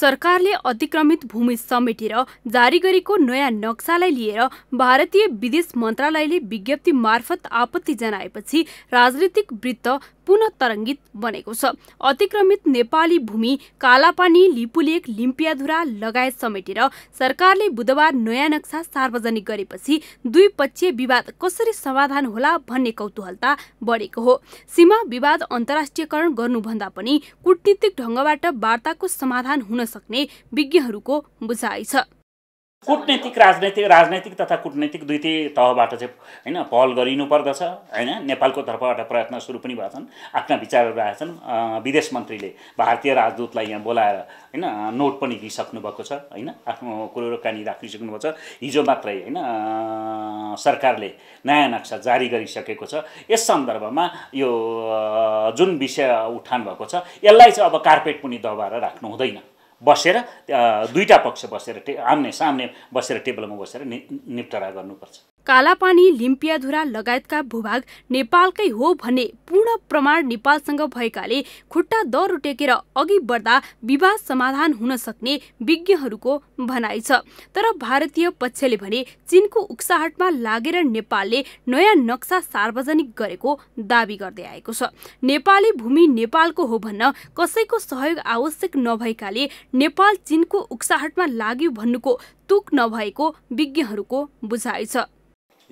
सरकारले अतिक्रमित भूमि समेटेर जारी गरेको नयाँ नक्सालाई लिएर भारतीय विदेश मन्त्रालयले विज्ञप्ति मार्फत आपत्ति जनाएपछि राजनीतिक वृत्त पुनः तरङ्गित बनेको छ अतिक्रमित नेपाली भूमि कालापानी लिपुलेक लिम्पियाधुरा लगायत समेटेर सरकारले बुधबार नयाँ नक्सा सार्वजनिक गरेपछि द्विपक्षीय विवाद कसरी समाधान होला भन्ने कौतूहलता बढेको हो सीमा विवाद अन्तर्राष्ट्रियकरण गर्नुभन्दा पनि कुटनीतिक ढङ्गबाट वार्ताको समाधान हुन सक्ने विज्ञहरूको बुझाइ छ कुटनैतिक राजनैतिक राजनैतिक तथा कुटनैतिक दुईटै तहबाट चाहिँ होइन पहल गरिनुपर्दछ होइन नेपालको तर्फबाट प्रयत्न सुरु पनि भएछन् आफ्ना विचारहरू आएछन् विदेश मन्त्रीले भारतीय राजदूतलाई यहाँ बोलाएर होइन नोट पनि दिइसक्नु भएको छ होइन आफ्नो कुरोकानी भएको छ हिजो मात्रै होइन सरकारले नयाँ नक्सा जारी गरिसकेको छ यस सन्दर्भमा यो जुन विषय उठान भएको छ यसलाई चाहिँ अब कार्पेट पनि दबाएर राख्नु हुँदैन बसेर दुईवटा पक्ष बसेर आम्ने सामने बसेर टेबलमा बसेर नि निपटारा गर्नुपर्छ कालापानी लिम्पियाधुरा लगायतका भूभाग नेपालकै हो भन्ने पूर्ण प्रमाण नेपालसँग भएकाले खुट्टा दर टेकेर अघि बढ्दा विवाद समाधान हुन सक्ने विज्ञहरूको भनाइ छ तर भारतीय पक्षले भने चीनको उक्साहटमा लागेर नेपालले नयाँ नक्सा सार्वजनिक गरेको दावी गर्दै आएको छ नेपाली भूमि नेपालको हो भन्न कसैको सहयोग आवश्यक नभएकाले नेपाल चीनको उक्साहटमा लाग्यो भन्नुको तुक नभएको विज्ञहरूको बुझाइ छ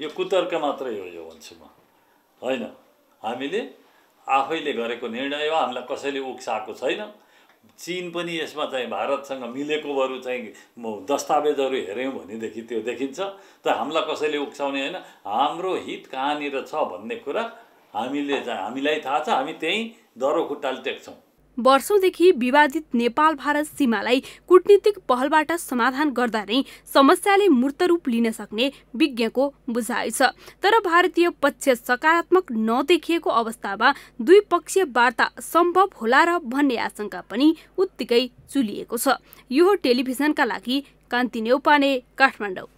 यो कुतर्क मात्रै हो यो भन्छु म होइन हामीले आफैले गरेको निर्णय हो हामीलाई कसैले उक्साएको छैन चिन पनि यसमा चाहिँ भारतसँग मिलेको बरु चाहिँ दस्तावेजहरू हेऱ्यौँ भनेदेखि त्यो देखिन्छ त हामीलाई कसैले उक्साउने होइन हाम्रो हित कहाँनिर छ भन्ने कुरा हामीले हामीलाई थाहा छ हामी त्यहीँ दरो खुट्टाले टेक्छौँ वर्षौंदेखि विवादित नेपाल भारत सीमालाई कूटनीतिक पहलबाट समाधान गर्दा नै समस्याले मूर्त रूप लिन सक्ने विज्ञको बुझाइ छ तर भारतीय पक्ष सकारात्मक नदेखिएको अवस्थामा द्विपक्षीय वार्ता सम्भव होला र भन्ने आशंका पनि उत्तिकै चुलिएको छ यो टेलिभिजनका लागि कान्ति नेउपाने काठमाडौँ